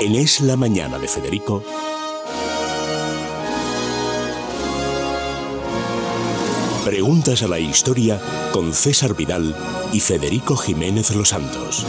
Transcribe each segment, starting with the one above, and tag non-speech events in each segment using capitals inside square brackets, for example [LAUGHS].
En Es la Mañana de Federico. Preguntas a la historia con César Vidal y Federico Jiménez Los Santos.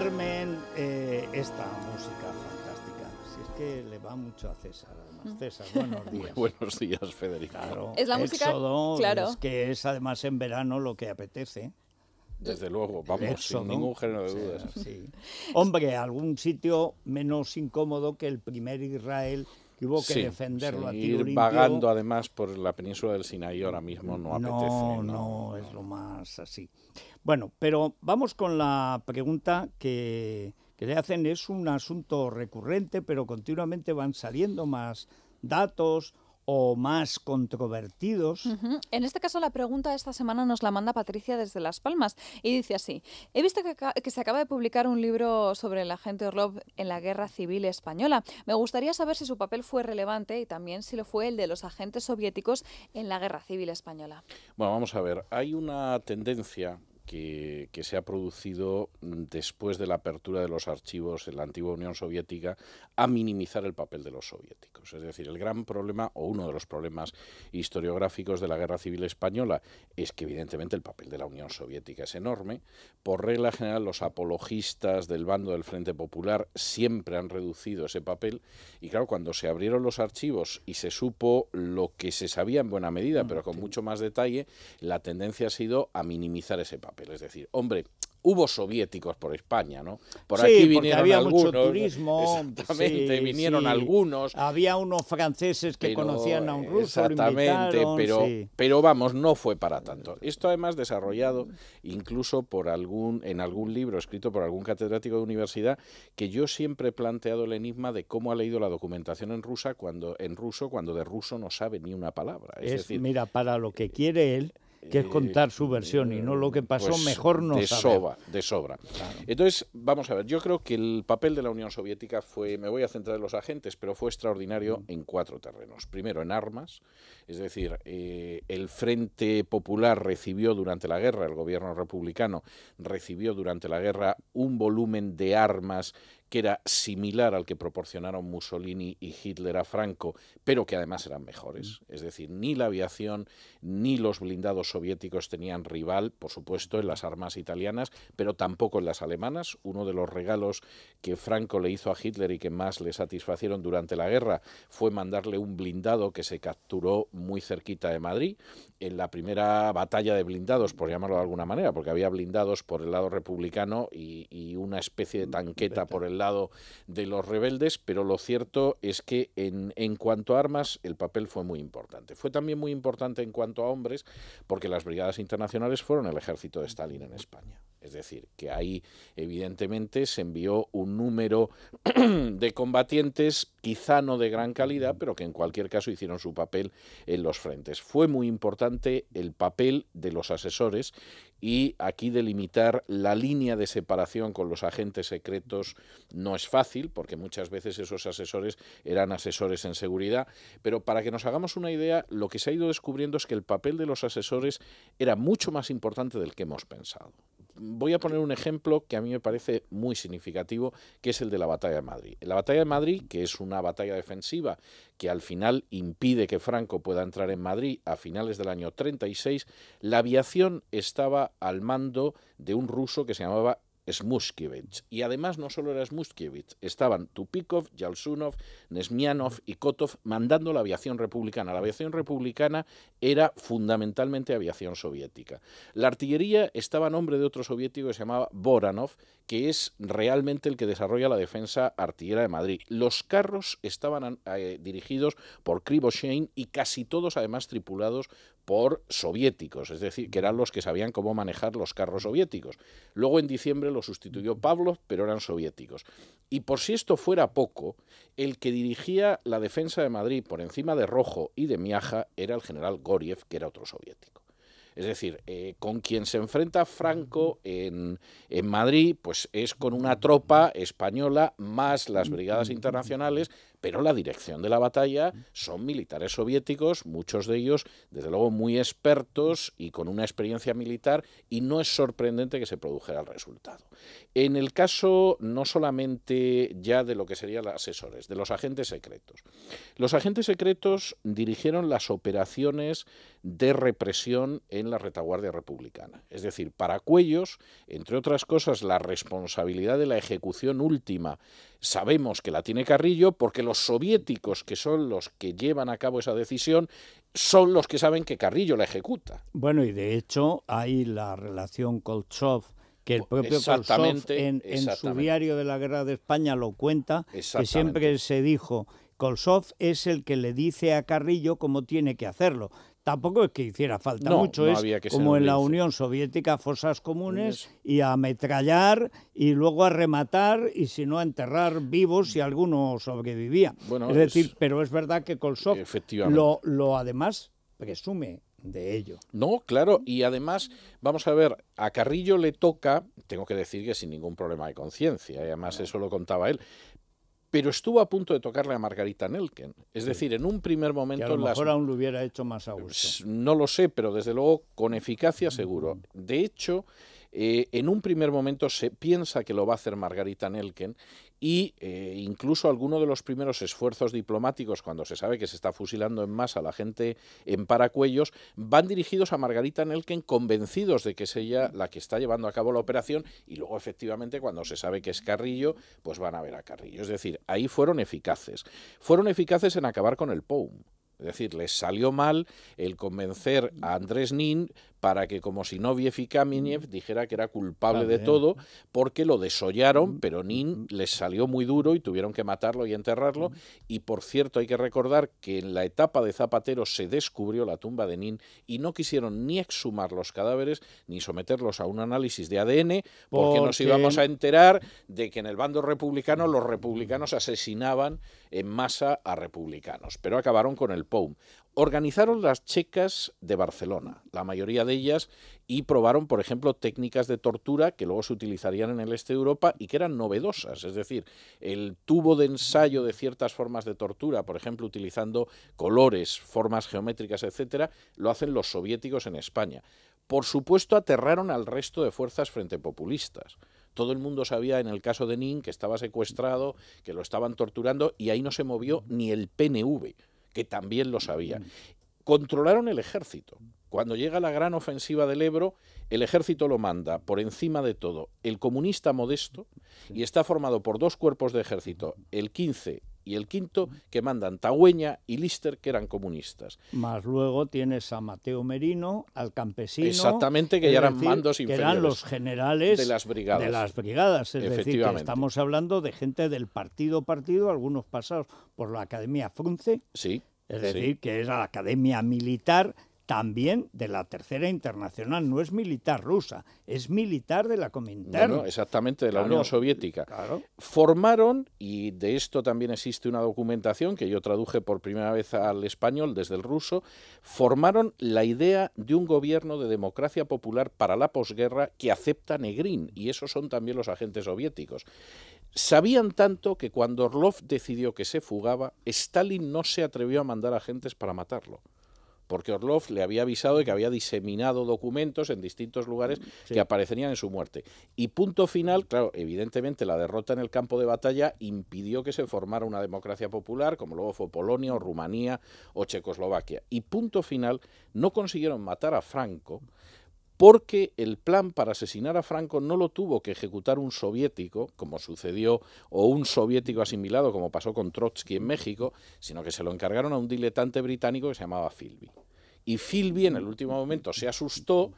Carmen, eh, esta música fantástica. Si es que le va mucho a César, además. Mm. César, buenos días. buenos días, Federico. es la música. Éxodo, claro. Es que es además en verano lo que apetece. Desde luego, vamos, sin ningún género de dudas. Hombre, algún sitio menos incómodo que el primer Israel que hubo que defenderlo a ir vagando además por la península del Sinaí ahora mismo no, apetece. No, no, es lo más así. Bueno, pero vamos con la pregunta que, que le hacen. Es un asunto recurrente, pero continuamente van saliendo más datos o más controvertidos. En este caso, la pregunta de esta semana nos la manda Patricia desde Las Palmas y dice así, he visto que, que se acaba de publicar un libro sobre el agente Orlov en la Guerra Civil Española. Me gustaría saber si su papel fue relevante y también si lo fue el de los agentes soviéticos en la Guerra Civil Española. Bueno, vamos a ver, hay una tendencia que, se ha producido después de la apertura de los archivos en la antigua Unión Soviética a minimizar el papel de los soviéticos. Es decir, el gran problema o uno de los problemas historiográficos de la Guerra Civil Española es que evidentemente el papel de la Unión Soviética es enorme. Por regla general, los apologistas del bando del Frente Popular siempre han reducido ese papel y claro, cuando se abrieron los archivos y se supo lo que se sabía en buena medida, mm, pero con mucho más detalle, la tendencia ha sido a minimizar ese papel. Es decir, hombre, hubo soviéticos por España, ¿no? Por aquí vinieron había Mucho turismo. [LAUGHS] Exactamente, vinieron algunos. Había unos franceses que conocían a un ruso. Exactamente, pero, pero vamos, no fue para tanto. Esto además desarrollado incluso por algún, en algún libro escrito por algún catedrático de universidad, que yo siempre he planteado el enigma de cómo ha leído la documentación en rusa cuando en ruso cuando de ruso no sabe ni una palabra. es decir, mira, para lo que quiere él que es contar su versión y no lo que pasó, pues mejor no de sobra de sobra. Entonces, vamos a ver, yo creo que el papel de la Unión Soviética fue, me voy a centrar en los agentes, pero fue extraordinario en cuatro terrenos. Primero, en armas, es decir, eh, el Frente Popular recibió durante la guerra, el gobierno republicano recibió durante la guerra un volumen de armas que era similar al que proporcionaron Mussolini y Hitler a Franco, pero que además eran mejores. Mm. Es decir, ni la aviación ni los blindados soviéticos tenían rival, por supuesto, en las armas italianas, pero tampoco en las alemanas. Uno de los regalos que Franco le hizo a Hitler y que más le satisfacieron durante la guerra fue mandarle un blindado que se capturó muy cerquita de Madrid, en la primera batalla de blindados, por llamarlo de alguna manera, porque había blindados por el lado republicano y, y una especie de mm, tanqueta por el lado de los rebeldes, pero lo cierto es que en, en cuanto a armas el papel fue muy importante. Fue también muy importante en cuanto a hombres, porque las brigadas internacionales fueron el ejército de Stalin en España. Es decir, que ahí evidentemente se envió un número [CLEARS THROAT] de combatientes, quizá no de gran calidad, pero que en cualquier caso hicieron su papel en los frentes. Fue muy importante el papel de los asesores y aquí delimitar la línea de separación con los agentes secretos no es fácil, porque muchas veces esos asesores eran asesores en seguridad, pero para que nos hagamos una idea, lo que se ha ido descubriendo es que el papel de los asesores era mucho más importante del que hemos pensado voy a poner un ejemplo que a mí me parece muy significativo, que es el de la batalla de Madrid. La batalla de Madrid, que es una batalla defensiva que al final impide que Franco pueda entrar en Madrid a finales del año 36, la aviación estaba al mando de un ruso que se llamaba Smushkevich. Y además no solo era Smushkevich, estaban Tupikov, Yalsunov, Nesmianov y Kotov mandando la aviación republicana. La aviación republicana era fundamentalmente aviación soviética. La artillería estaba a nombre de otro soviético que se llamaba Boranov, que es realmente el que desarrolla la defensa artillera de Madrid. Los carros estaban eh, dirigidos por Krivoshein y casi todos además tripulados por soviéticos, es decir, que eran los que sabían cómo manejar los carros soviéticos. Luego en diciembre lo sustituyó pablo pero eran soviéticos. Y por si esto fuera poco, el que dirigía la defensa de Madrid por encima de Rojo y de Miaja era el general Goriev, que era otro soviético. Es decir, eh, con quien se enfrenta Franco en, en Madrid, pues es con una tropa española más las brigadas internacionales, pero la dirección de la batalla son militares soviéticos, muchos de ellos, desde luego, muy expertos y con una experiencia militar, y no es sorprendente que se produjera el resultado. En el caso no solamente ya de lo que serían los asesores, de los agentes secretos. Los agentes secretos dirigieron las operaciones de represión en la retaguardia republicana. Es decir, para Cuellos, entre otras cosas, la responsabilidad de la ejecución última, sabemos que la tiene Carrillo porque los soviéticos, que son los que llevan a cabo esa decisión, son los que saben que Carrillo la ejecuta. Bueno, y de hecho hay la relación Kolchov que el propio Kolchov en, en su diario de la Guerra de España lo cuenta, que siempre se dijo Kolsov es el que le dice a Carrillo cómo tiene que hacerlo. Tampoco es que hiciera falta mucho, es como en la Unión Soviética, fosas comunes y a ametrallar y luego a rematar y si no a enterrar vivos si alguno sobrevivía. Bueno, es decir, pero es verdad que Kolsov lo, además presume de ello. No, claro, y además, vamos a ver, a Carrillo le toca, tengo que decir que sin ningún problema de conciencia, y además eso lo contaba él, pero estuvo a punto de tocarle a Margarita Nelken. Es decir, en un primer momento... a lo mejor aún lo hubiera hecho más a pues, No lo sé, pero desde luego con eficacia mm. seguro. De hecho, eh, en un primer momento se piensa que lo va a hacer Margarita Nelken y eh, incluso alguno de los primeros esfuerzos diplomáticos, cuando se sabe que se está fusilando en masa la gente en Paracuellos, van dirigidos a Margarita Nelken convencidos de que es ella la que está llevando a cabo la operación y luego efectivamente cuando se sabe que es Carrillo, pues van a ver a Carrillo. Es decir, ahí fueron eficaces. Fueron eficaces en acabar con el POUM. Es decir, les salió mal el convencer a Andrés Nin, para que como Sinoviev y Kaminev mm. dijera que era culpable de todo porque lo desollaron, mm. pero Nin les salió muy duro y tuvieron que matarlo y enterrarlo. Mm. Y por cierto, hay que recordar que en la etapa de Zapatero se descubrió la tumba de Nin y no quisieron ni exhumar los cadáveres ni someterlos a un análisis de ADN porque, porque... nos íbamos a enterar de que en el bando republicano los republicanos asesinaban en masa a republicanos, pero acabaron con el POUM. Organizaron las checas de Barcelona, la mayoría de ellas, y probaron, por ejemplo, técnicas de tortura que luego se utilizarían en el este de Europa y que eran novedosas. Es decir, el tubo de ensayo de ciertas formas de tortura, por ejemplo, utilizando colores, formas geométricas, etcétera, lo hacen los soviéticos en España. Por supuesto, aterraron al resto de fuerzas frente populistas todo el mundo sabía en el caso de Nin que estaba secuestrado, que lo estaban torturando y ahí no se movió ni el PNV que también lo sabía. Controlaron el ejército. Cuando llega la gran ofensiva del Ebro, el ejército lo manda por encima de todo el comunista modesto y está formado por dos cuerpos de ejército, el 15 y el quinto, que mandan Tagüeña y Lister, que eran comunistas. Más luego tienes a Mateo Merino, al campesino. Exactamente, que ya eran mandos inferiores. Que eran los generales de las brigadas. De las brigadas, es decir, que estamos hablando de gente del partido partido, algunos pasados por la Academia Frunce. Sí. Es decir, que era la Academia Militar también de la Tercera Internacional. No es militar rusa, es militar de la Comintern. exactamente, de la Unión Soviética. Formaron, y de esto también existe una documentación que yo traduje por primera vez al español desde el ruso, formaron la idea de un gobierno de democracia popular para la posguerra que acepta Negrín, y esos son también los agentes soviéticos. Sabían tanto que cuando Orlov decidió que se fugaba, Stalin no se atrevió a mandar agentes para matarlo porque Orlov le había avisado de que había diseminado documentos en distintos lugares mm, que aparecerían en su muerte. Y punto final, claro, evidentemente la derrota en el campo de batalla impidió que se formara una democracia popular, como luego fue Polonia o Rumanía o Checoslovaquia. Y punto final, no consiguieron matar a Franco porque el plan para asesinar a Franco no lo tuvo que ejecutar un soviético, como sucedió, o un soviético asimilado, como pasó con Trotsky en México, sino que se lo encargaron a un diletante británico que se llamaba Philby. Y Philby en el último momento se asustó,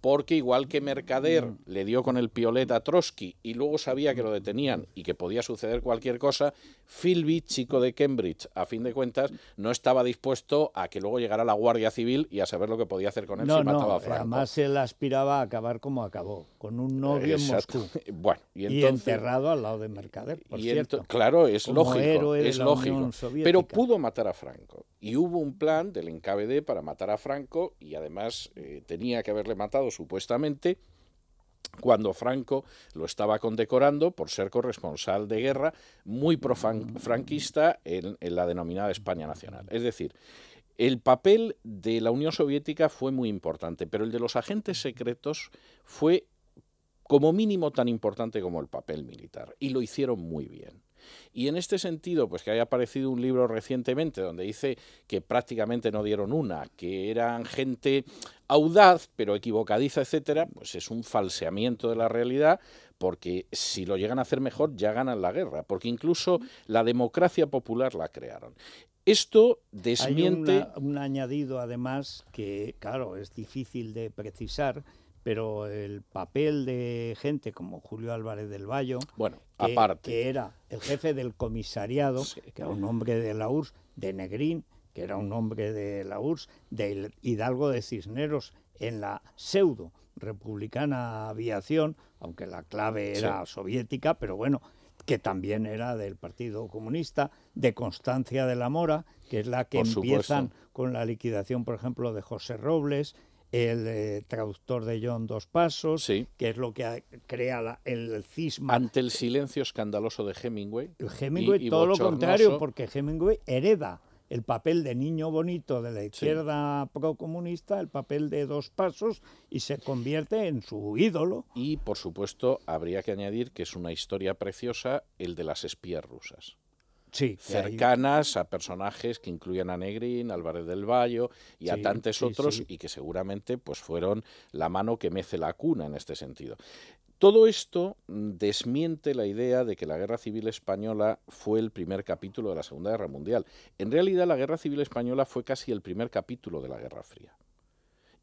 porque igual que Mercader mm. le dio con el piolet a Trotsky y luego sabía que lo detenían y que podía suceder cualquier cosa, Philby, chico de Cambridge, a fin de cuentas, no estaba dispuesto a que luego llegara la Guardia Civil y a saber lo que podía hacer con él si mataba a Franco. Además, él aspiraba a acabar como acabó, con un novio en Moscú. [LAUGHS] Bueno, y, enterrado al lado de Mercader, por cierto. Claro, es lógico, es lógico. Pero pudo matar a Franco y hubo un plan del NKVD para matar a Franco y además eh, tenía que haberle matado supuestamente cuando Franco lo estaba condecorando por ser corresponsal de guerra muy franquista en la denominada España Nacional. Es decir, el papel de la Unión Soviética fue muy importante, pero el de los agentes secretos fue como mínimo tan importante como el papel militar, y lo hicieron muy bien. Y en este sentido, pues que haya aparecido un libro recientemente donde dice que prácticamente no dieron una, que eran gente audaz, pero equivocadiza, etcétera, pues es un falseamiento de la realidad, porque si lo llegan a hacer mejor, ya ganan la guerra, porque incluso la democracia popular la crearon. Esto desmiente. un añadido, además, que, claro, es difícil de precisar, pero el papel de gente como Julio Álvarez del Valle, bueno, que, aparte. era el jefe del comisariado, que era un hombre de la URSS, de Negrín, que era un hombre de la URSS, de Hidalgo de Cisneros en la pseudo republicana aviación, aunque la clave era soviética, pero bueno, que también era del Partido Comunista, de Constancia de la Mora, que es la que empiezan con la liquidación, por ejemplo, de José Robles, el eh, traductor de John Dos Pasos, que es lo que crea el cisma. Ante el silencio escandaloso de Hemingway. todo lo contrario, porque Hemingway hereda el papel de niño bonito de la izquierda procomunista, el papel de dos pasos, y se convierte en su ídolo. Y, por supuesto, habría que añadir que es una historia preciosa el de las espías rusas cercanas a personajes que incluyen a Negrín, Álvarez del Vallo y a tantos otros y que seguramente pues fueron la mano que mece la cuna en este sentido. Todo esto mm, desmiente la idea de que la Guerra Civil Española fue el primer capítulo de la Segunda Guerra Mundial. En realidad, la Guerra Civil Española fue casi el primer capítulo de la Guerra Fría.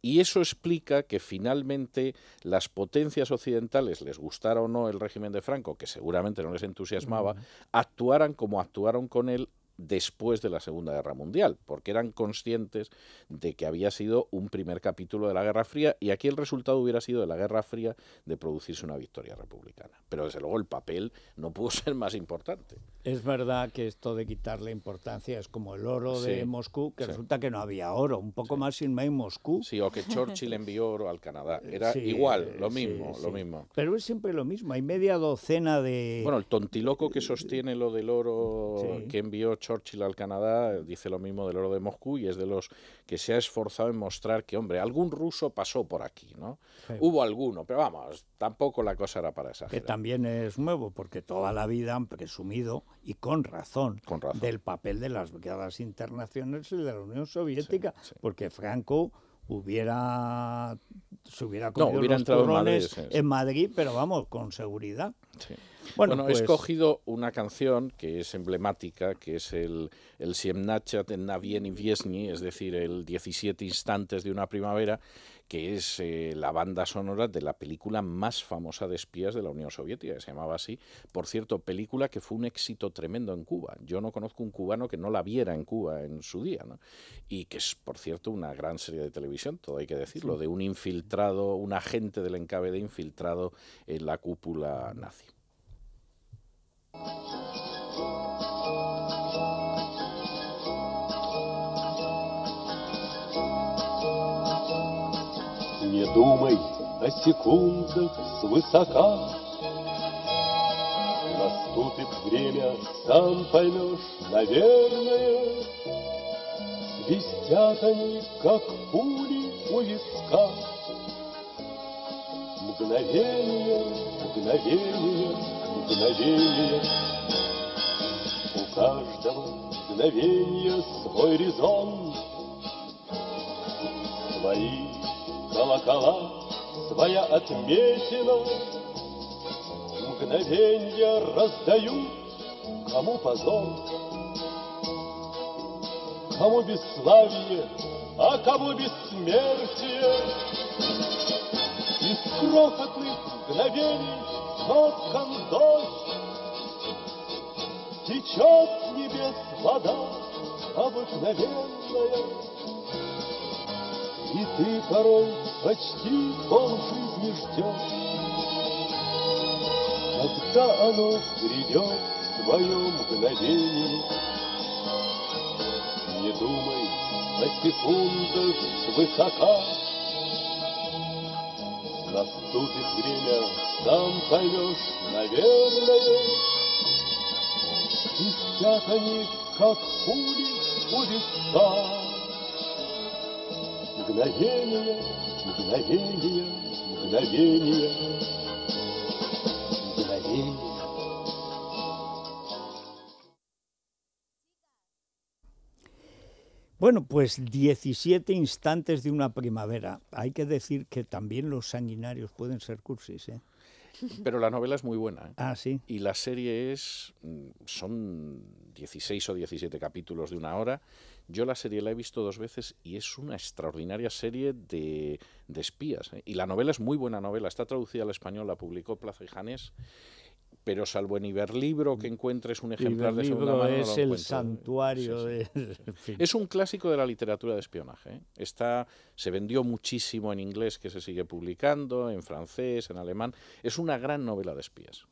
Y eso explica que finalmente las potencias occidentales, les gustara o no el régimen de Franco, que seguramente no les entusiasmaba, actuaran como actuaron con él después de la Segunda Guerra Mundial, porque eran conscientes de que había sido un primer capítulo de la Guerra Fría y aquí el resultado hubiera sido de la Guerra Fría de producirse una victoria republicana. Pero desde luego el papel no pudo ser más importante. Es verdad que esto de quitarle importancia es como el oro de Moscú, que resulta que no había oro, un poco más sin May Moscú. Sí, o que Churchill envió oro al Canadá. Eh, Era igual, eh, lo mismo, lo mismo. Pero es siempre lo mismo, hay media docena de... Bueno, el tontiloco que sostiene lo del oro que envió Churchill Churchill al Canadá, dice lo mismo del oro de Moscú y es de los que se ha esforzado en mostrar que, hombre, algún ruso pasó por aquí, ¿no? Hubo alguno, pero vamos, tampoco la cosa era para esa Que también es nuevo, porque toda la vida han presumido, y con razón, del papel de las brigadas internacionales y de la Unión Soviética, porque Franco hubiera se hubiera entrado en Madrid, pero vamos, con seguridad. Sí. Bueno, he pues escogido una canción que es emblemática, que es el, el Siemnachat en Navien y Viesni, es decir, el 17 instantes de una primavera, que es eh, la banda sonora de la película más famosa de espías de la Unión Soviética, que se llamaba así. Por cierto, película que fue un éxito tremendo en Cuba. Yo no conozco un cubano que no la viera en Cuba en su día, Y que es, por cierto, una gran serie de televisión, todo hay que decirlo, de un infiltrado, un agente del encabe de infiltrado en la cúpula nazi. Не думай о секундах свысока. Наступит время, сам поймешь, наверное, Свистят они, как пули у виска. Мгновение, мгновение, мгновение. У каждого мгновения свой резон, Свои колокола, своя отметина. Мгновения раздают, кому позор, Кому бесславие, а кому бессмертие. Из крохотных мгновений окон дождь, Течет небес вода обыкновенная, И ты, порой, почти полжизни ждешь, Когда оно придет в твое мгновение. Не думай о секундах высока, Наступит время, сам поймешь, наверное. Свистят они, как пули у виска. Мгновение, мгновение, мгновение, Bueno, pues 17 instantes de una primavera. Hay que decir que también los sanguinarios pueden ser cursis. ¿eh? Pero la novela es muy buena. ¿eh? Ah, sí. Y la serie es. Mm, son 16 o 17 capítulos de una hora. Yo la serie la he visto dos veces y es una extraordinaria serie de, espías. ¿eh? Y la novela es muy buena novela. Está traducida al español, la publicó Plaza y Janés pero salvo en Iberlibro que mm. encuentres un ejemplar de segunda mano. Es no el santuario [LAUGHS] Es un clásico de la literatura de espionaje. ¿eh? Está, se vendió muchísimo en inglés, que se sigue publicando, en francés, en alemán. Es una gran novela de espías.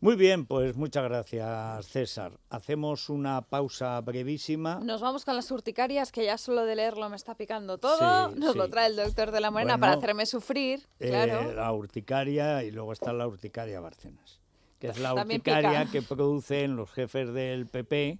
Muy bien, pues muchas gracias, César. Hacemos una pausa brevísima. Nos vamos con las urticarias, que ya solo de leerlo me está picando todo. Nos lo trae el doctor de la Morena para hacerme sufrir. Eh, la urticaria y luego está la urticaria Barcenas es la urticaria que producen los jefes del PP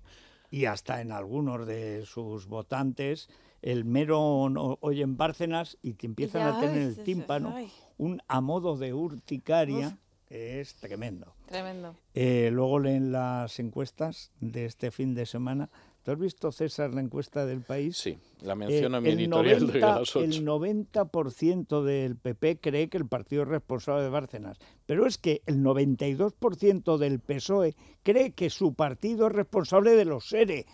y hasta en algunos de sus votantes el mero en Bárcenas y que empiezan a tener el tímpano un un modo de urticaria que es tremendo. Tremendo. Eh, luego leen las encuestas de este fin de semana ¿Tú has visto, César, la encuesta del país? Sí, la eh, menciona mi editorial de las El 90% del PP cree que el partido es responsable de Bárcenas, pero es que el 92% del PSOE cree que su partido es responsable de los seres.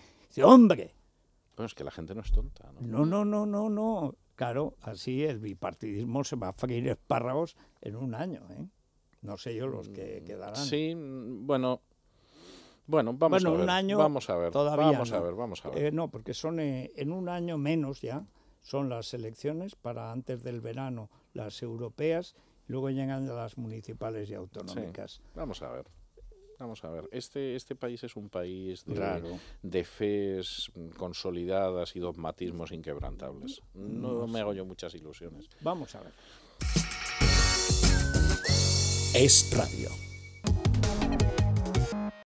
hombre. Bueno, es que la gente no es tonta, ¿no? No, no, no, no, Claro, así el bipartidismo se va a freír espárragos en un año, ¿eh? No sé yo los que mm, quedarán. Sí, mm, bueno, bueno, vamos a ver. vamos a ver. Todavía vamos a ver, vamos a ver. Eh, no, porque son eh, en un año menos ya, son las elecciones para antes del verano, las europeas, luego llegan las municipales y autonómicas. vamos a ver. Vamos a ver, este, este país es un país de, fes consolidadas y dogmatismos inquebrantables. No, no me hago yo muchas ilusiones. Vamos a ver. Es radio.